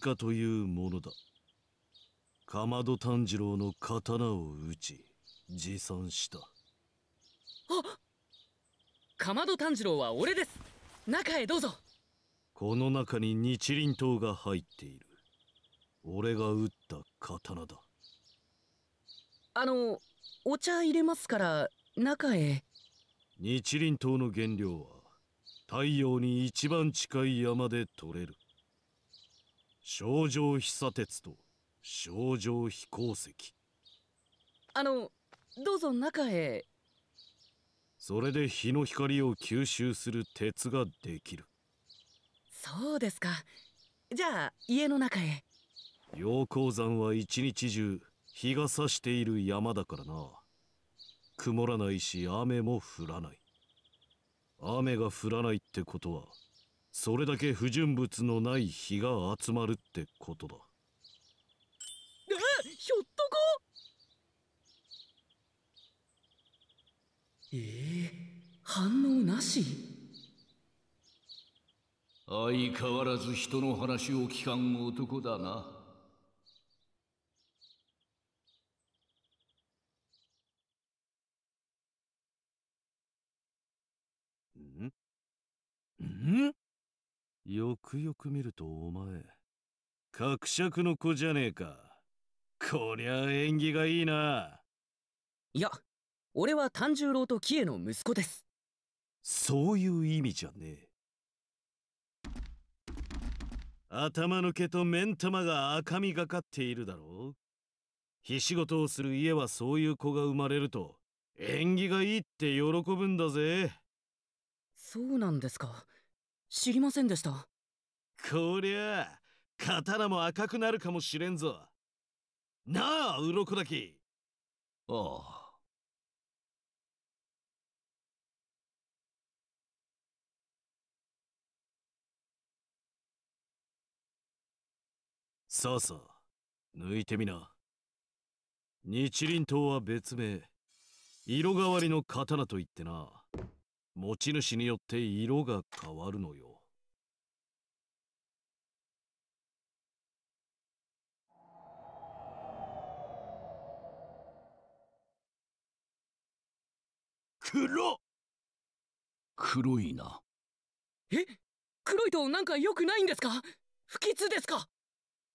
塚というものだかまど炭治郎の刀を打ち持参したあかまど炭治郎は俺です中へどうぞこの中に日輪刀が入っている俺が打った刀だあのお茶入れますから中へ日輪刀の原料は太陽に一番近い山で取れる状飛久鉄と症状飛行石あのどうぞ中へそれで日の光を吸収する鉄ができるそうですかじゃあ家の中へ陽光山は一日中日が差している山だからな曇らないし雨も降らない雨が降らないってことはそれだけ不純物のない火が集まるってことだえひょっとこえー、反応なし相変わらず人の話を聞かん男だな。んんよくよく見るとお前、格尺の子じゃねえか。こりゃ縁起がいいな。いや、俺は炭十郎とキエの息子です。そういう意味じゃねえ。頭の毛と目ん玉が赤みがかっているだろうひしごとをする家はそういう子が生まれると縁起がいいって喜ぶんだぜそうなんですか知りませんでしたこりゃあ刀も赤くなるかもしれんぞなあ鱗滝ああさあさあ抜いてみな日輪刀は別名色変わりの刀といってな持ち主によって色が変わるのよ。黒黒いな。え黒いとなんか良くないんですか不吉ですか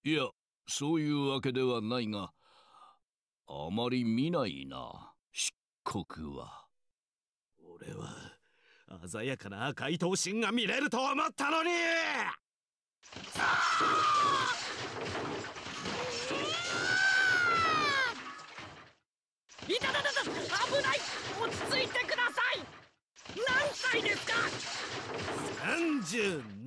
いや、そういうわけではないが、あまり見ないな、漆黒は。俺は。鮮やかな赤い刀身が見れると思ったのにいたたたた危ない落ち着いてください何歳ですか ?32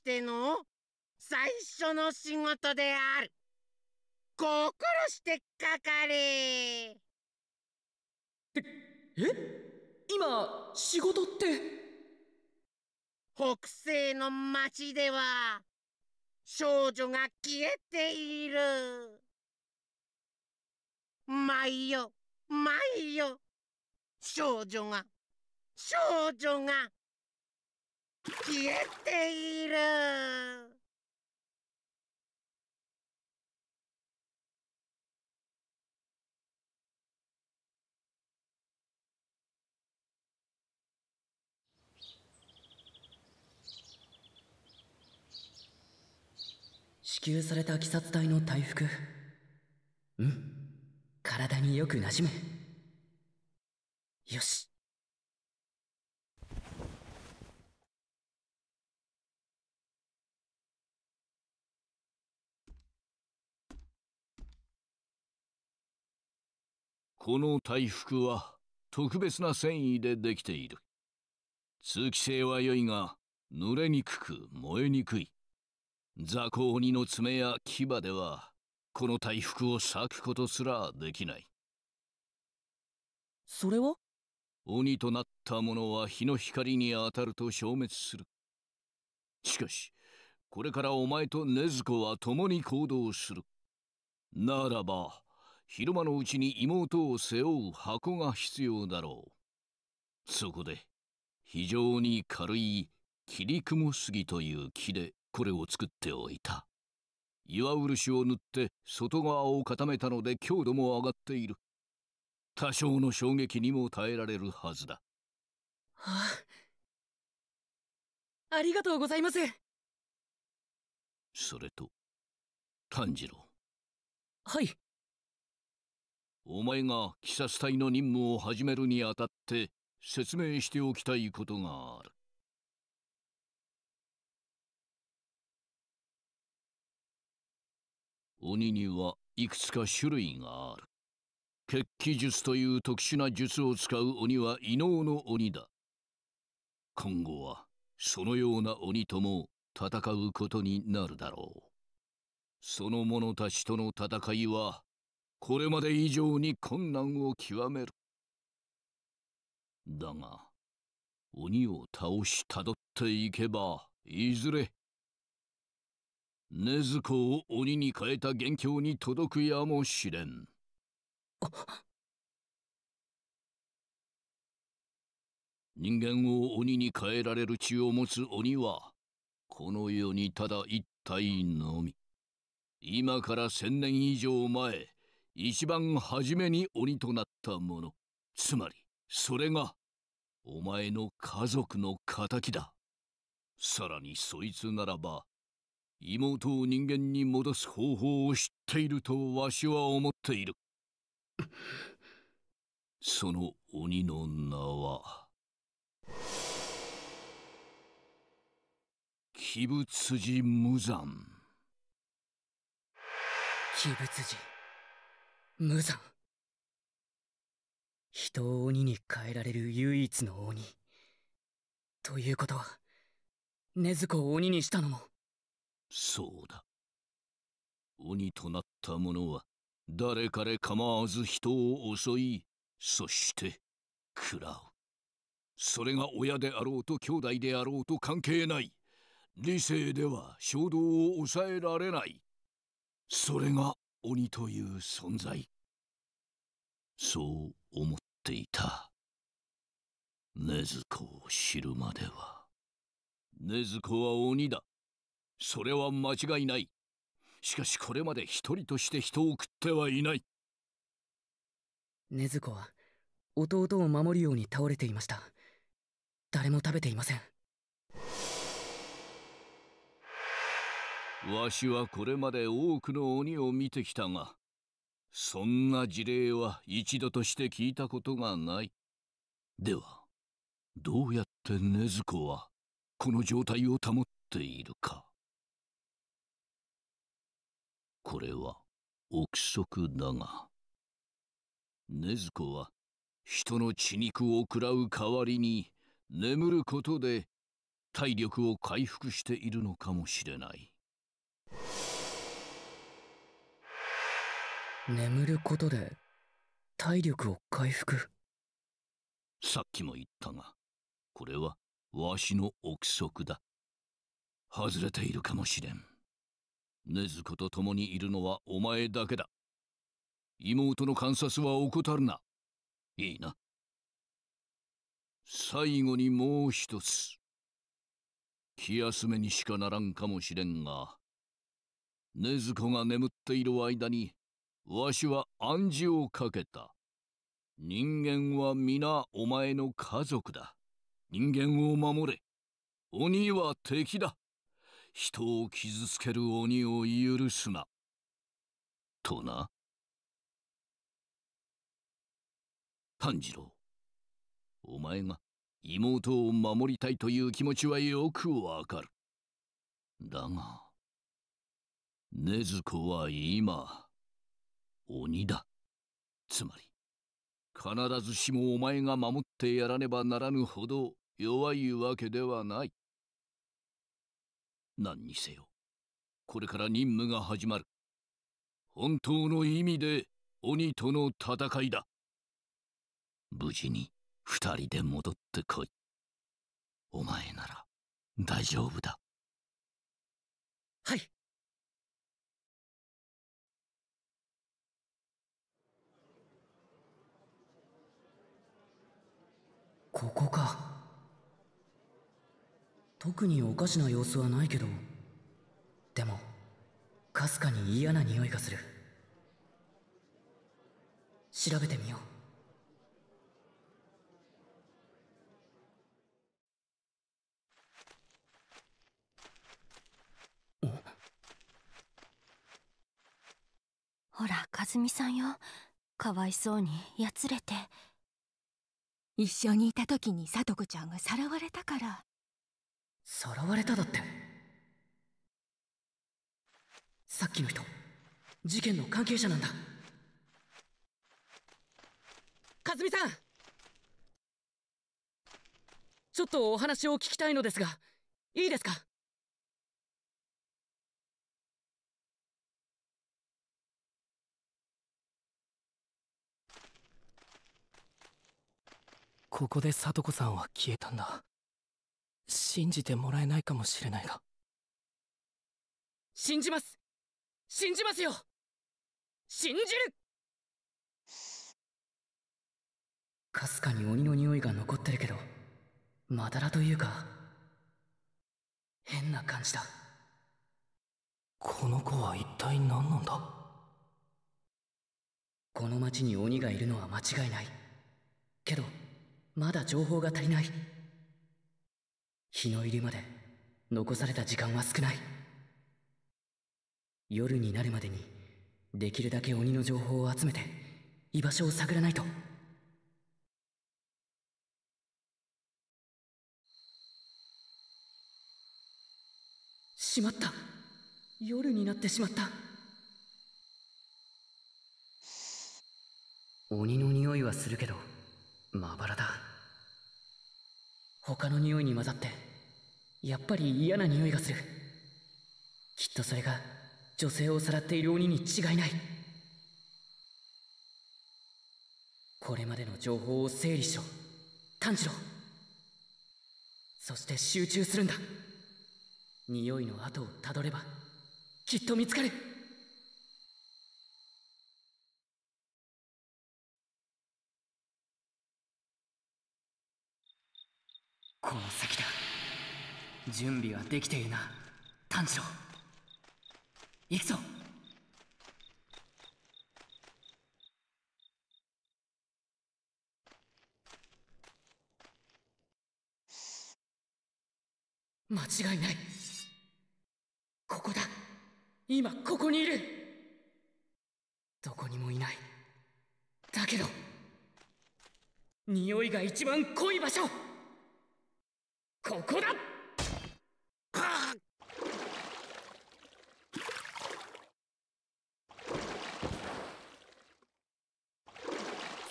しての最初の仕事である心してかかれえ今仕事って北西の町では少女が消えている毎夜毎夜少女が少女が消えている。支給された鬼殺隊の大福うん体によくなじむよしこの大服は特別な繊維でできている。通気性は良いが、濡れにくく燃えにくい。雑魚鬼の爪や牙では、この大服を裂くことすらできない。それは鬼となった者は日の光に当たると消滅する。しかし、これからお前と禰豆子は共に行動する。ならば、昼間のうちに妹を背負う箱が必要だろう。そこで、非常に軽い霧雲杉という木でこれを作っておいた。岩漆を塗って外側を固めたので強度も上がっている。多少の衝撃にも耐えられるはずだ。あ、ありがとうございます。それと、炭治郎。はい。お前が鬼殺隊の任務を始めるにあたって説明しておきたいことがある。鬼にはいくつか種類がある。血気術という特殊な術を使う鬼は異能の鬼だ。今後はそのような鬼とも戦うことになるだろう。その者たちとの戦いはこれまで以上に困難を極める。だが、鬼を倒したどっていけば、いずれ、禰豆子を鬼に変えた元凶に届くやもしれん。人間を鬼に変えられる血を持つ鬼は、この世にただ一体のみ。今から千年以上前、一番初めに鬼となった者つまりそれがお前の家族の敵ださらにそいつならば妹を人間に戻す方法を知っているとわしは思っている その鬼の名は鬼舞辻無惨鬼舞辻無惨人を鬼に変えられる唯一の鬼ということは禰豆子を鬼にしたのもそうだ鬼となった者は誰彼構わず人を襲いそして食らうそれが親であろうと兄弟であろうと関係ない理性では衝動を抑えられないそれが鬼という存在そう思っていた禰豆子を知るまでは禰豆子は鬼だそれは間違いないしかしこれまで一人として人を食ってはいない禰豆子は弟を守るように倒れていました誰も食べていませんわしはこれまで多くの鬼を見てきたが、そんな事例は一度として聞いたことがない。では、どうやって禰豆子はこの状態を保っているか。これは憶測だが、禰豆子は人の血肉を食らう代わりに眠ることで体力を回復しているのかもしれない。眠ることで体力を回復さっきも言ったがこれはわしの憶測だ外れているかもしれん禰豆子と共にいるのはお前だけだ妹の観察は怠るないいな最後にもう一つ気休めにしかならんかもしれんが禰豆子が眠っている間にわしは暗示をかけた。人間は皆お前の家族だ。人間を守れ。鬼は敵だ。人を傷つける鬼を許すな。とな。炭治郎、お前が妹を守りたいという気持ちはよくわかる。だが、禰豆子は今、鬼だ。つまり、必ずしもお前が守ってやらねばならぬほど弱いわけではない。何にせよ、これから任務が始まる。本当の意味で鬼との戦いだ。無事に二人で戻ってこい。お前なら大丈夫だ。はい。ここか特におかしな様子はないけどでもかすかに嫌な匂いがする調べてみようほら和美さんよかわいそうにやつれて。一緒にいた時にさとこちゃんがさらわれたからさらわれただってさっきの人事件の関係者なんだかずみさんちょっとお話を聞きたいのですがいいですかここで里子さんは消えたんだ信じてもらえないかもしれないが信じます信じますよ信じるかすかに鬼の匂いが残ってるけどまだらというか変な感じだこの子は一体何なんだこの町に鬼がいるのは間違いないけどまだ情報が足りない日の入りまで残された時間は少ない夜になるまでにできるだけ鬼の情報を集めて居場所を探らないとしまった夜になってしまった鬼の匂いはするけどまばらだ他の匂いに混ざってやっぱり嫌な匂いがするきっとそれが女性をさらっている鬼に違いないこれまでの情報を整理しろ炭治郎そして集中するんだ匂いの後をたどればきっと見つかる準備はできているな炭治郎行くぞ間違いないここだ今ここにいるどこにもいないだけど匂いが一番濃い場所ここだ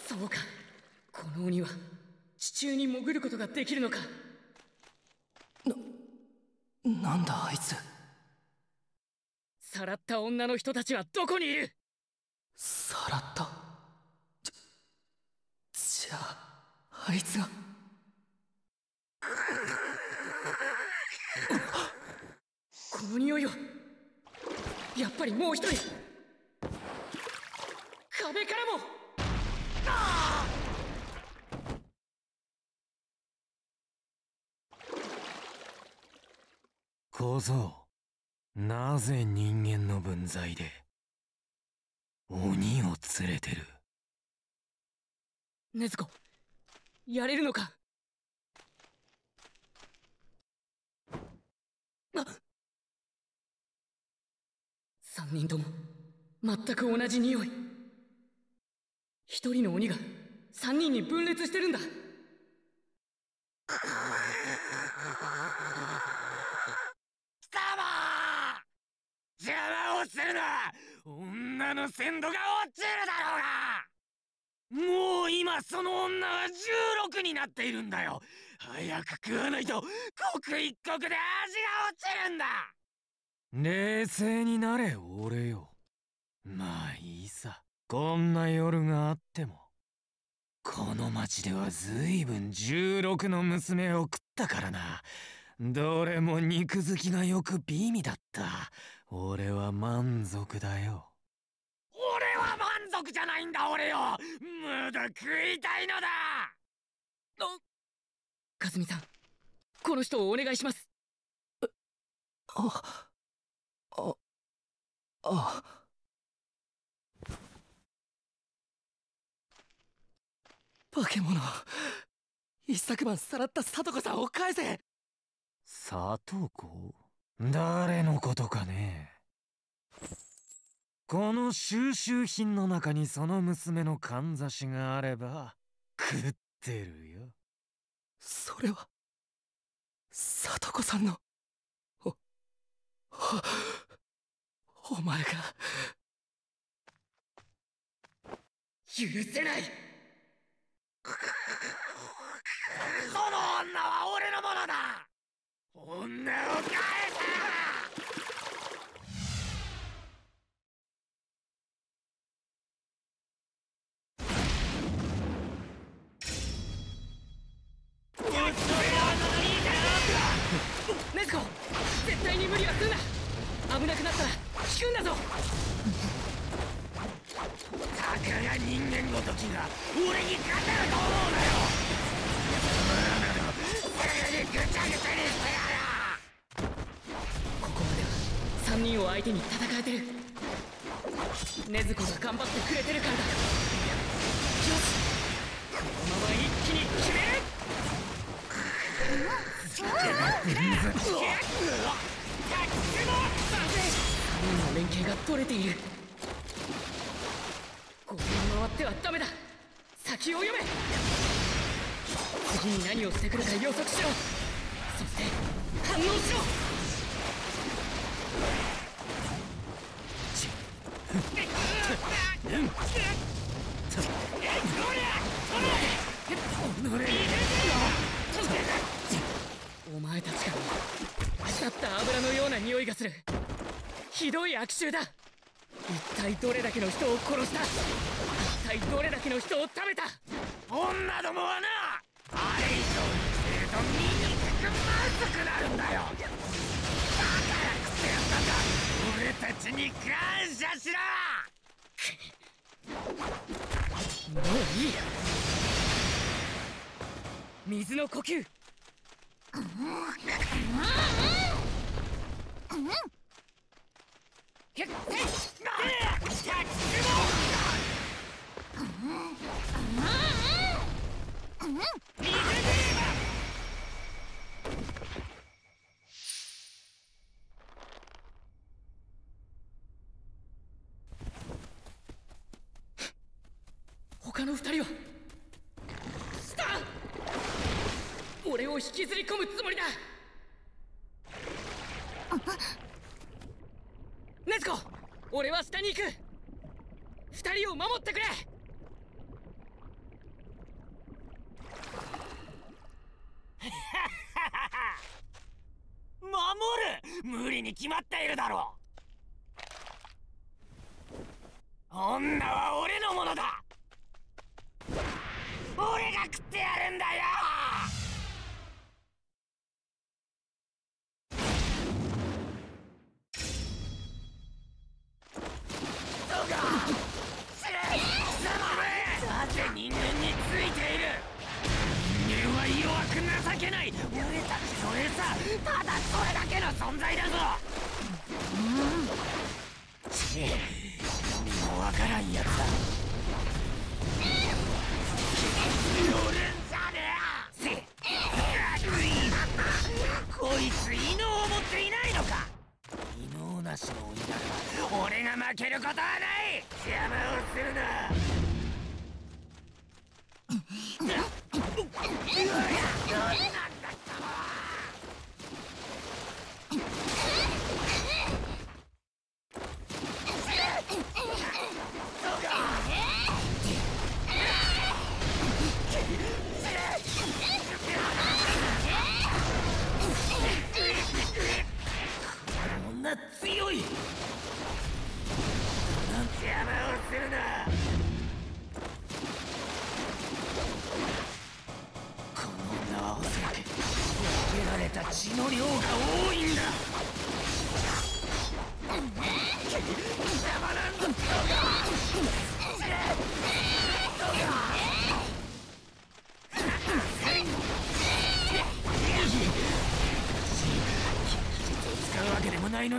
そうかこの鬼は地中に潜ることができるのかななんだあいつさらった女の人たちはどこにいるさらったじゃああいつがこの匂いはやっぱりもう一人壁からも小僧なぜ人間の分際で鬼を連れてる禰豆子やれるのかあ3人とも全く同じ匂い一人の鬼が三人に分裂してるんだ貴様邪魔をするな女の鮮度が落ちるだろうがもう今その女は16になっているんだよ早く食わないと刻一刻で味が落ちるんだ冷静になれ俺よまあいいさこんな夜があってもこの町では随分16の娘を食ったからなどれも肉付きがよく美味だった俺は満足だよ俺は満足じゃないんだ俺よまだ食いたいのだかすみさんこの人をお願いしますあああ化け物一昨晩さらった里子さんを返せ里子誰のことかねこの収集品の中にその娘のかんざしがあれば食ってるよそれは里子さんのおお前が許せないその女ははダメだ先を読め次に何をしてくるか予測しろそして反応しろお前たちから腐った油のような匂いがするひどい悪臭だ一体どれだけの人を殺した体どれだけの人を食べた女どもはなあれ以上にしてるとくまずくなるんだよだからやったんだ俺たちに感謝しろもういい水の呼吸二人をし俺を引きずり込むつもりだ禰豆子俺は下に行く二人を守ってくれ守る無理に決まっているだろう女は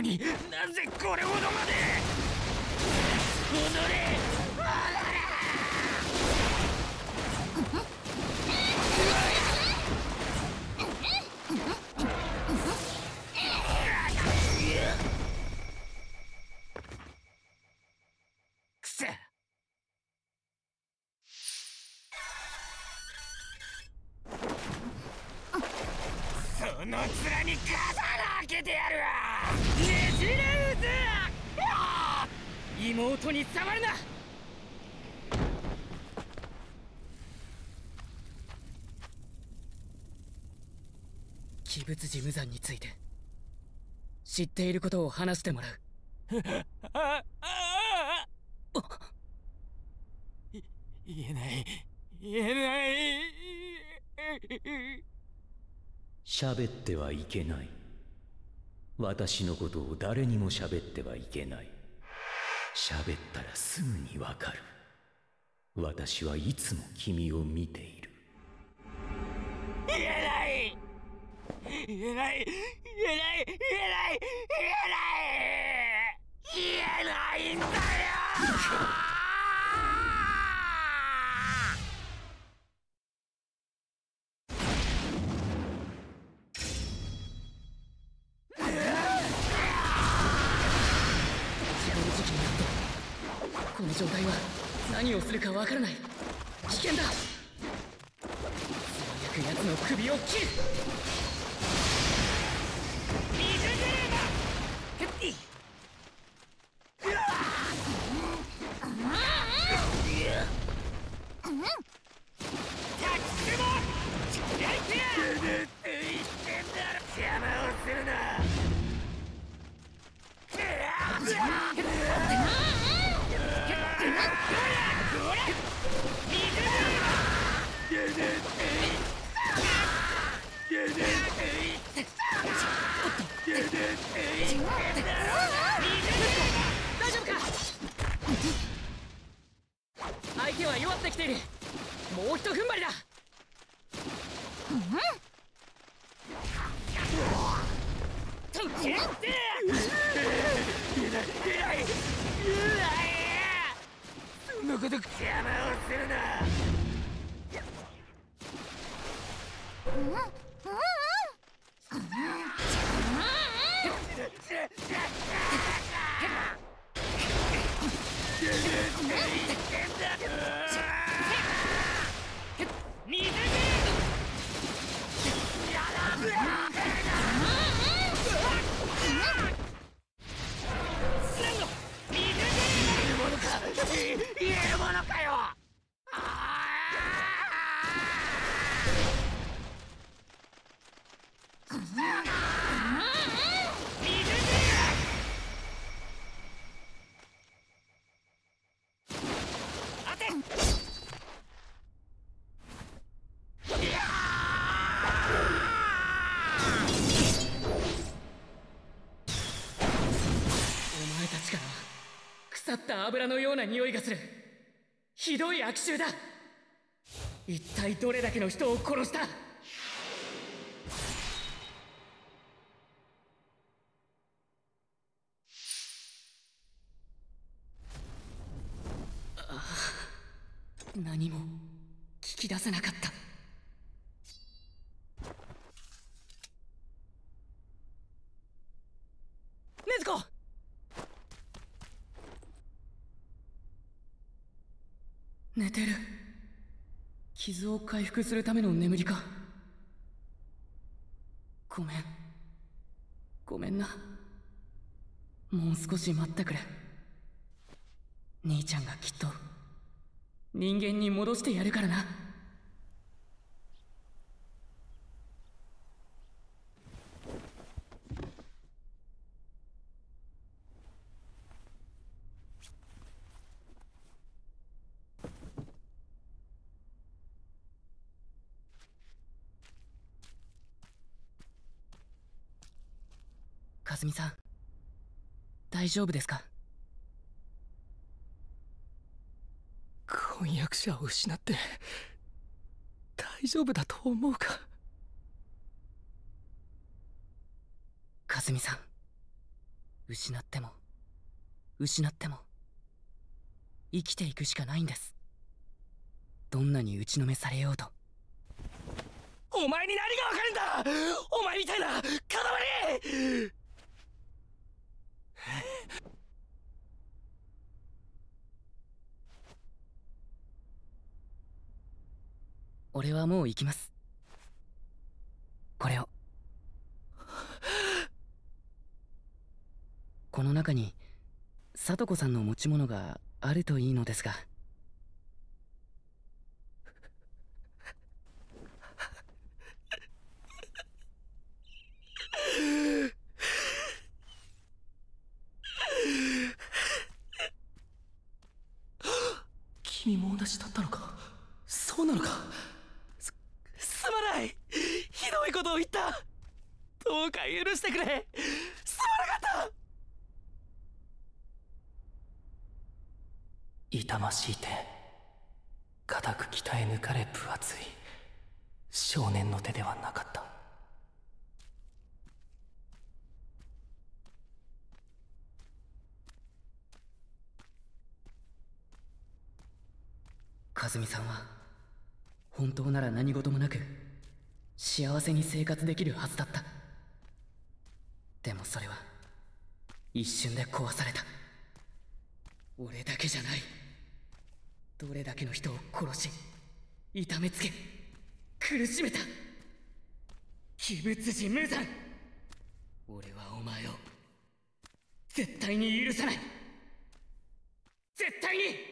に鬼物寺無惨について知っていることを話してもらう言えない言えない喋ってはいけない私のことを誰にも喋ってはいけない喋ったらすぐにわかる私はいつも君を見ている言えない言えない言えない言えない言えないんだよこの状態は何をするかわからない危険だ最悪奴の首を切る油のような匂いがするひどい悪臭だ一体どれだけの人を殺した何も聞き出せなかった傷を回復するための眠りかごめんごめんなもう少し待ってくれ兄ちゃんがきっと人間に戻してやるからなすみさん大丈夫ですか婚約者を失って大丈夫だと思うかかすみさん失っても失っても生きていくしかないんですどんなに打ちのめされようとお前に何がわかるんだお前みたいな塊俺はもう行きますこれを この中に聡子さんの持ち物があるといいのですが 君も同じだったの許してくれすまなかった痛ましい手固く鍛え抜かれ分厚い少年の手ではなかった和美さんは本当なら何事もなく幸せに生活できるはずだった。でもそれは一瞬で壊された俺だけじゃないどれだけの人を殺し痛めつけ苦しめた鬼物寺無惨俺はお前を絶対に許さない絶対に